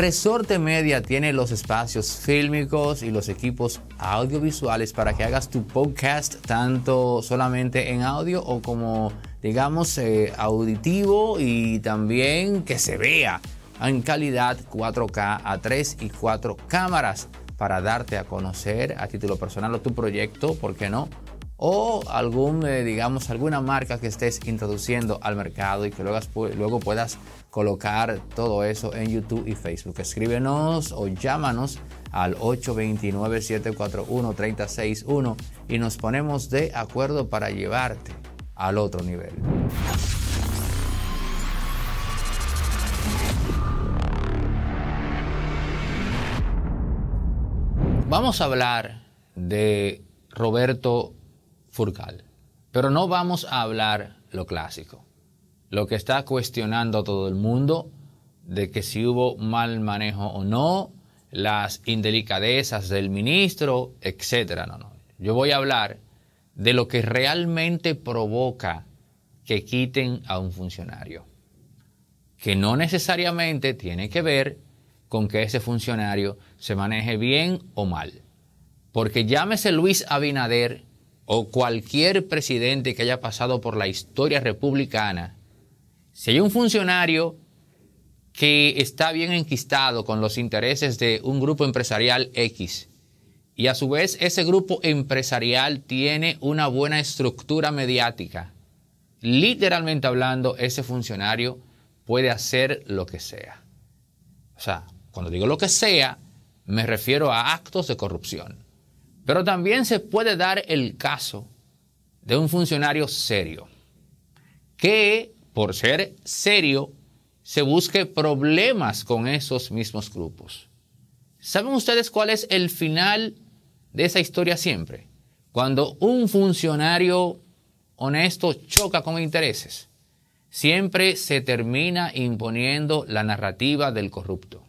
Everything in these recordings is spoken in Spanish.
Resorte Media tiene los espacios fílmicos y los equipos audiovisuales para que hagas tu podcast tanto solamente en audio o como digamos eh, auditivo y también que se vea en calidad 4K a 3 y 4 cámaras para darte a conocer a título personal o tu proyecto, ¿por qué no? o algún, eh, digamos, alguna marca que estés introduciendo al mercado y que luego, luego puedas colocar todo eso en YouTube y Facebook. Escríbenos o llámanos al 829-741-361 y nos ponemos de acuerdo para llevarte al otro nivel. Vamos a hablar de Roberto pero no vamos a hablar lo clásico, lo que está cuestionando a todo el mundo de que si hubo mal manejo o no, las indelicadezas del ministro, etcétera. No, Yo voy a hablar de lo que realmente provoca que quiten a un funcionario, que no necesariamente tiene que ver con que ese funcionario se maneje bien o mal. Porque llámese Luis Abinader o cualquier presidente que haya pasado por la historia republicana, si hay un funcionario que está bien enquistado con los intereses de un grupo empresarial X, y a su vez ese grupo empresarial tiene una buena estructura mediática, literalmente hablando, ese funcionario puede hacer lo que sea. O sea, cuando digo lo que sea, me refiero a actos de corrupción. Pero también se puede dar el caso de un funcionario serio, que por ser serio se busque problemas con esos mismos grupos. ¿Saben ustedes cuál es el final de esa historia siempre? Cuando un funcionario honesto choca con intereses, siempre se termina imponiendo la narrativa del corrupto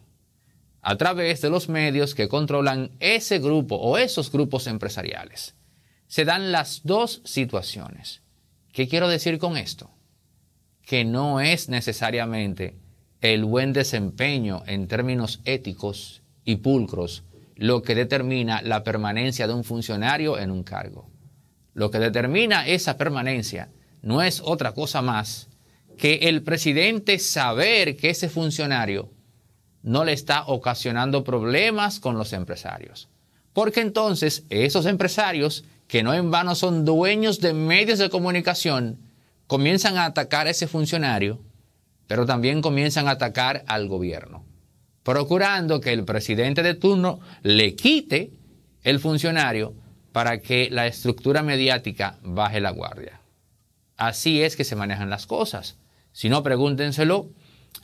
a través de los medios que controlan ese grupo o esos grupos empresariales. Se dan las dos situaciones. ¿Qué quiero decir con esto? Que no es necesariamente el buen desempeño en términos éticos y pulcros lo que determina la permanencia de un funcionario en un cargo. Lo que determina esa permanencia no es otra cosa más que el presidente saber que ese funcionario no le está ocasionando problemas con los empresarios. Porque entonces esos empresarios, que no en vano son dueños de medios de comunicación, comienzan a atacar a ese funcionario, pero también comienzan a atacar al gobierno, procurando que el presidente de turno le quite el funcionario para que la estructura mediática baje la guardia. Así es que se manejan las cosas. Si no, pregúntenselo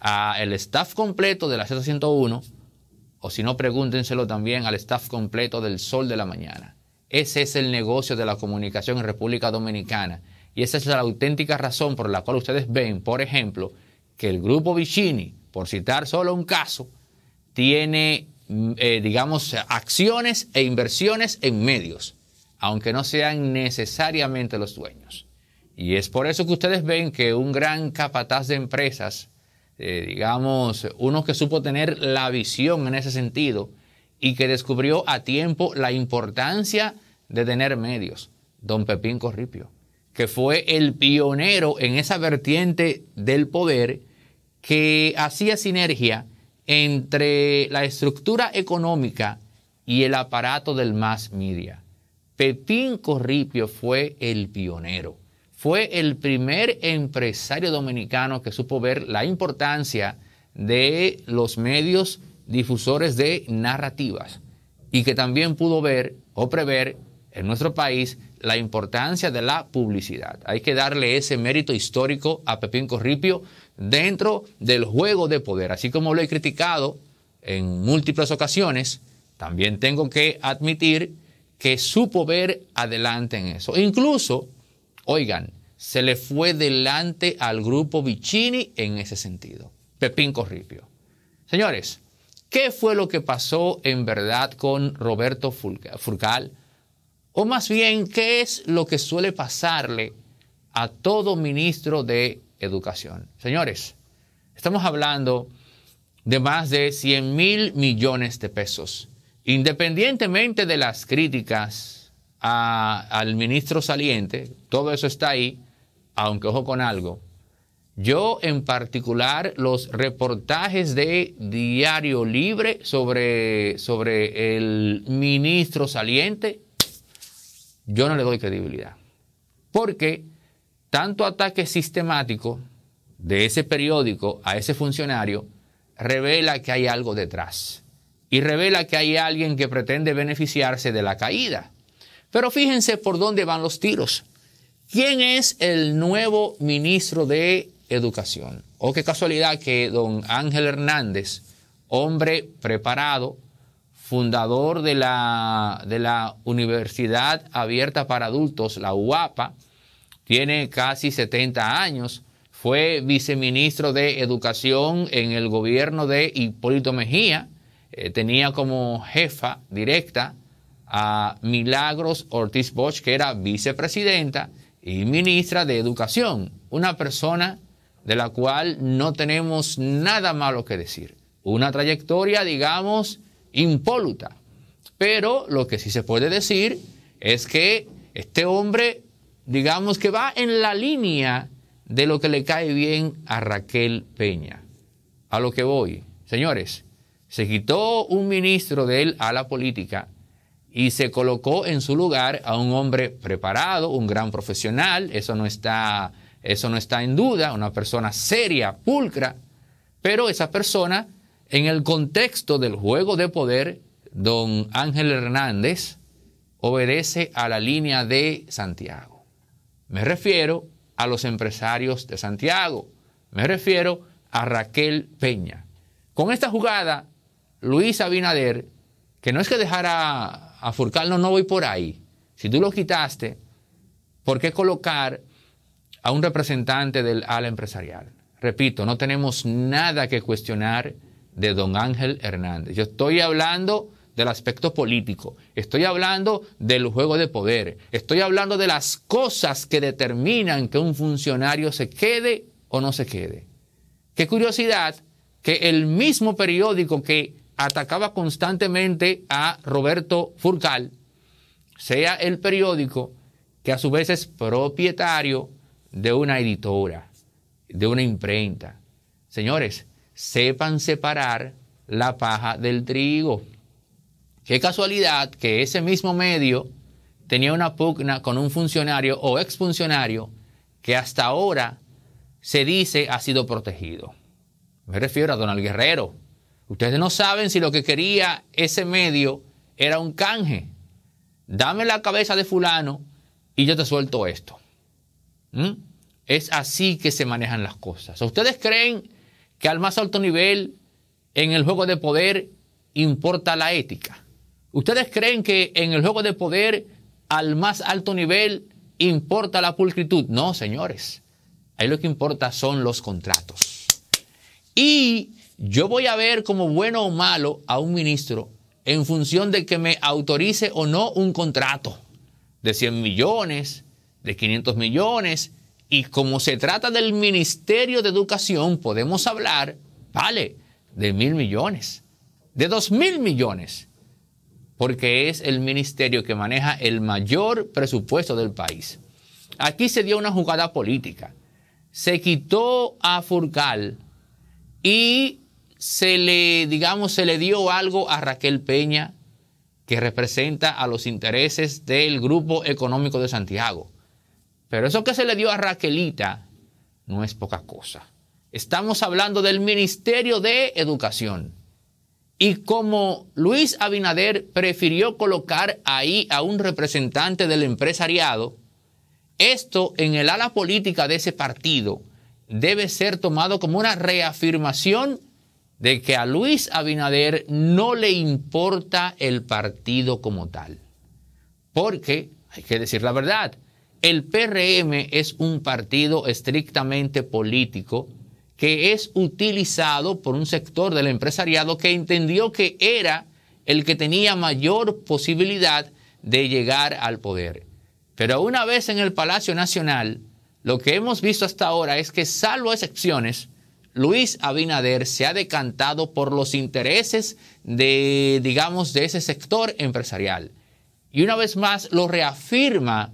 al staff completo de la Z101, o si no, pregúntenselo también al staff completo del Sol de la Mañana. Ese es el negocio de la comunicación en República Dominicana. Y esa es la auténtica razón por la cual ustedes ven, por ejemplo, que el grupo Vicini, por citar solo un caso, tiene, mm, eh, digamos, acciones e inversiones en medios, aunque no sean necesariamente los dueños. Y es por eso que ustedes ven que un gran capataz de empresas, eh, digamos, uno que supo tener la visión en ese sentido y que descubrió a tiempo la importancia de tener medios, don Pepín Corripio, que fue el pionero en esa vertiente del poder que hacía sinergia entre la estructura económica y el aparato del mass media. Pepín Corripio fue el pionero fue el primer empresario dominicano que supo ver la importancia de los medios difusores de narrativas y que también pudo ver o prever en nuestro país la importancia de la publicidad. Hay que darle ese mérito histórico a Pepín Corripio dentro del juego de poder. Así como lo he criticado en múltiples ocasiones, también tengo que admitir que supo ver adelante en eso. Incluso Oigan, se le fue delante al grupo Vicini en ese sentido. Pepín Corripio. Señores, ¿qué fue lo que pasó en verdad con Roberto Furcal? O más bien, ¿qué es lo que suele pasarle a todo ministro de Educación? Señores, estamos hablando de más de 100 mil millones de pesos. Independientemente de las críticas al ministro saliente, todo eso está ahí, aunque ojo con algo. Yo en particular los reportajes de Diario Libre sobre, sobre el ministro saliente, yo no le doy credibilidad. Porque tanto ataque sistemático de ese periódico a ese funcionario revela que hay algo detrás y revela que hay alguien que pretende beneficiarse de la caída. Pero fíjense por dónde van los tiros. ¿Quién es el nuevo ministro de Educación? Oh, qué casualidad que don Ángel Hernández, hombre preparado, fundador de la, de la Universidad Abierta para Adultos, la UAPA, tiene casi 70 años, fue viceministro de Educación en el gobierno de Hipólito Mejía, eh, tenía como jefa directa a Milagros Ortiz Bosch, que era vicepresidenta y ministra de Educación, una persona de la cual no tenemos nada malo que decir. Una trayectoria, digamos, impoluta. Pero lo que sí se puede decir es que este hombre, digamos que va en la línea de lo que le cae bien a Raquel Peña. A lo que voy, señores, se quitó un ministro de él a la política y se colocó en su lugar a un hombre preparado, un gran profesional, eso no está, eso no está en duda, una persona seria, pulcra, pero esa persona, en el contexto del juego de poder, don Ángel Hernández, obedece a la línea de Santiago. Me refiero a los empresarios de Santiago, me refiero a Raquel Peña. Con esta jugada, Luis Abinader, que no es que dejara a Furcal, no, no voy por ahí. Si tú lo quitaste, ¿por qué colocar a un representante del ala empresarial? Repito, no tenemos nada que cuestionar de don Ángel Hernández. Yo estoy hablando del aspecto político, estoy hablando del juego de poder, estoy hablando de las cosas que determinan que un funcionario se quede o no se quede. Qué curiosidad que el mismo periódico que atacaba constantemente a Roberto Furcal, sea el periódico que a su vez es propietario de una editora, de una imprenta. Señores, sepan separar la paja del trigo. Qué casualidad que ese mismo medio tenía una pugna con un funcionario o exfuncionario que hasta ahora se dice ha sido protegido. Me refiero a Donald Guerrero, Ustedes no saben si lo que quería ese medio era un canje. Dame la cabeza de fulano y yo te suelto esto. ¿Mm? Es así que se manejan las cosas. ¿Ustedes creen que al más alto nivel en el juego de poder importa la ética? ¿Ustedes creen que en el juego de poder al más alto nivel importa la pulcritud? No, señores. Ahí lo que importa son los contratos. Y yo voy a ver como bueno o malo a un ministro en función de que me autorice o no un contrato de 100 millones, de 500 millones, y como se trata del Ministerio de Educación, podemos hablar, vale, de mil millones, de dos mil millones, porque es el ministerio que maneja el mayor presupuesto del país. Aquí se dio una jugada política. Se quitó a Furcal y se le, digamos, se le dio algo a Raquel Peña que representa a los intereses del Grupo Económico de Santiago. Pero eso que se le dio a Raquelita no es poca cosa. Estamos hablando del Ministerio de Educación. Y como Luis Abinader prefirió colocar ahí a un representante del empresariado, esto en el ala política de ese partido debe ser tomado como una reafirmación de que a Luis Abinader no le importa el partido como tal. Porque, hay que decir la verdad, el PRM es un partido estrictamente político que es utilizado por un sector del empresariado que entendió que era el que tenía mayor posibilidad de llegar al poder. Pero una vez en el Palacio Nacional, lo que hemos visto hasta ahora es que, salvo excepciones, Luis Abinader se ha decantado por los intereses de, digamos, de ese sector empresarial. Y una vez más lo reafirma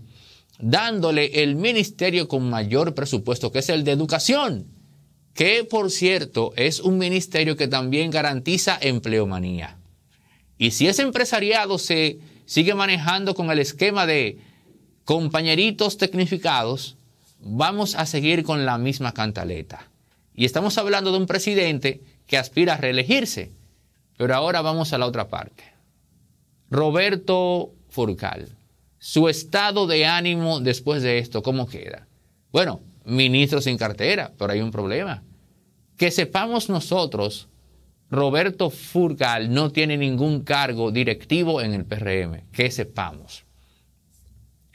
dándole el ministerio con mayor presupuesto, que es el de educación, que por cierto es un ministerio que también garantiza empleomanía. Y si ese empresariado se sigue manejando con el esquema de compañeritos tecnificados, vamos a seguir con la misma cantaleta. Y estamos hablando de un presidente que aspira a reelegirse. Pero ahora vamos a la otra parte. Roberto Furcal, su estado de ánimo después de esto, ¿cómo queda? Bueno, ministro sin cartera, pero hay un problema. Que sepamos nosotros, Roberto Furcal no tiene ningún cargo directivo en el PRM, que sepamos.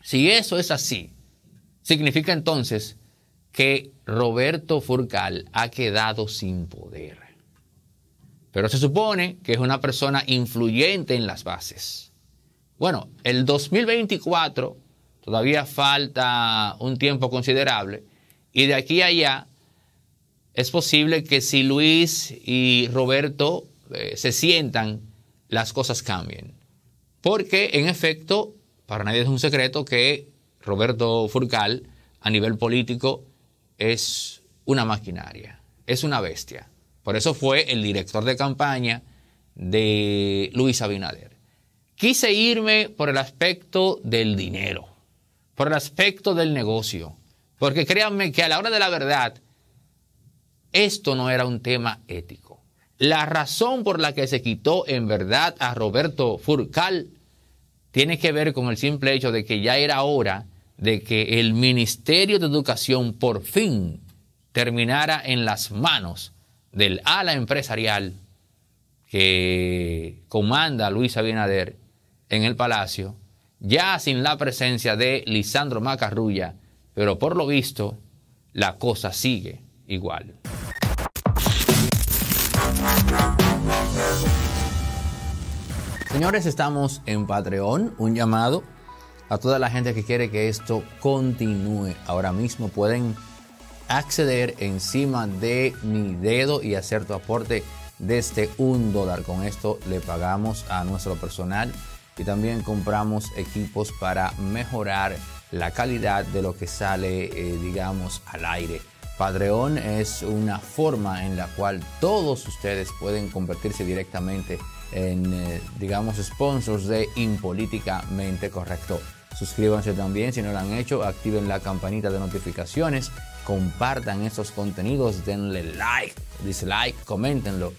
Si eso es así, significa entonces que Roberto Furcal ha quedado sin poder. Pero se supone que es una persona influyente en las bases. Bueno, el 2024 todavía falta un tiempo considerable y de aquí a allá es posible que si Luis y Roberto eh, se sientan, las cosas cambien. Porque en efecto, para nadie es un secreto que Roberto Furcal a nivel político es una maquinaria, es una bestia. Por eso fue el director de campaña de Luis Abinader. Quise irme por el aspecto del dinero, por el aspecto del negocio, porque créanme que a la hora de la verdad, esto no era un tema ético. La razón por la que se quitó en verdad a Roberto Furcal tiene que ver con el simple hecho de que ya era hora de que el Ministerio de Educación por fin terminara en las manos del ala empresarial que comanda Luis Abinader en el Palacio, ya sin la presencia de Lisandro Macarrulla, pero por lo visto la cosa sigue igual. Señores, estamos en Patreon, un llamado a toda la gente que quiere que esto continúe. Ahora mismo pueden acceder encima de mi dedo y hacer tu aporte desde este un dólar. Con esto le pagamos a nuestro personal y también compramos equipos para mejorar la calidad de lo que sale, eh, digamos, al aire. Padreón es una forma en la cual todos ustedes pueden convertirse directamente en, eh, digamos, sponsors de Impolíticamente Correcto. Suscríbanse también si no lo han hecho, activen la campanita de notificaciones, compartan estos contenidos, denle like, dislike, coméntenlo.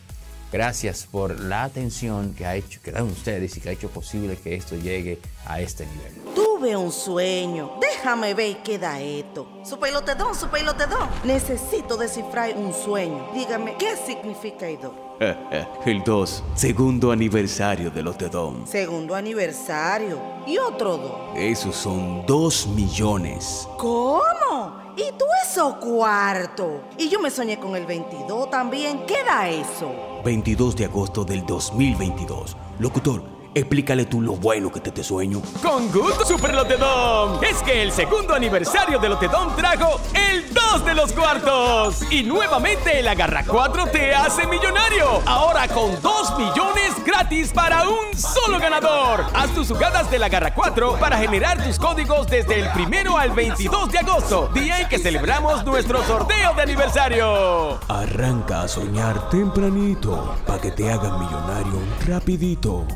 Gracias por la atención que, ha hecho, que dan ustedes y que ha hecho posible que esto llegue a este nivel. Tuve un sueño. Déjame ver qué da esto. Su pelotedón, su pelotedón. Necesito descifrar un sueño. Dígame, ¿qué significa esto? El 2, segundo aniversario de de Don. Segundo aniversario. ¿Y otro 2? Esos son 2 millones. ¿Cómo? ¿Y tú eso cuarto? Y yo me soñé con el 22 también. ¿Qué da eso? 22 de agosto del 2022. Locutor, Explícale tú lo bueno que te, te sueño. Con gusto, Super Lotedom. Es que el segundo aniversario de Lotedom trajo el 2 de los cuartos. Y nuevamente el Agarra 4 te hace millonario. Ahora con 2 millones gratis para un solo ganador. Haz tus jugadas del Agarra 4 para generar tus códigos desde el primero al 22 de agosto, día en que celebramos nuestro sorteo de aniversario. Arranca a soñar tempranito para que te hagan millonario rapidito.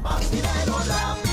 Bye,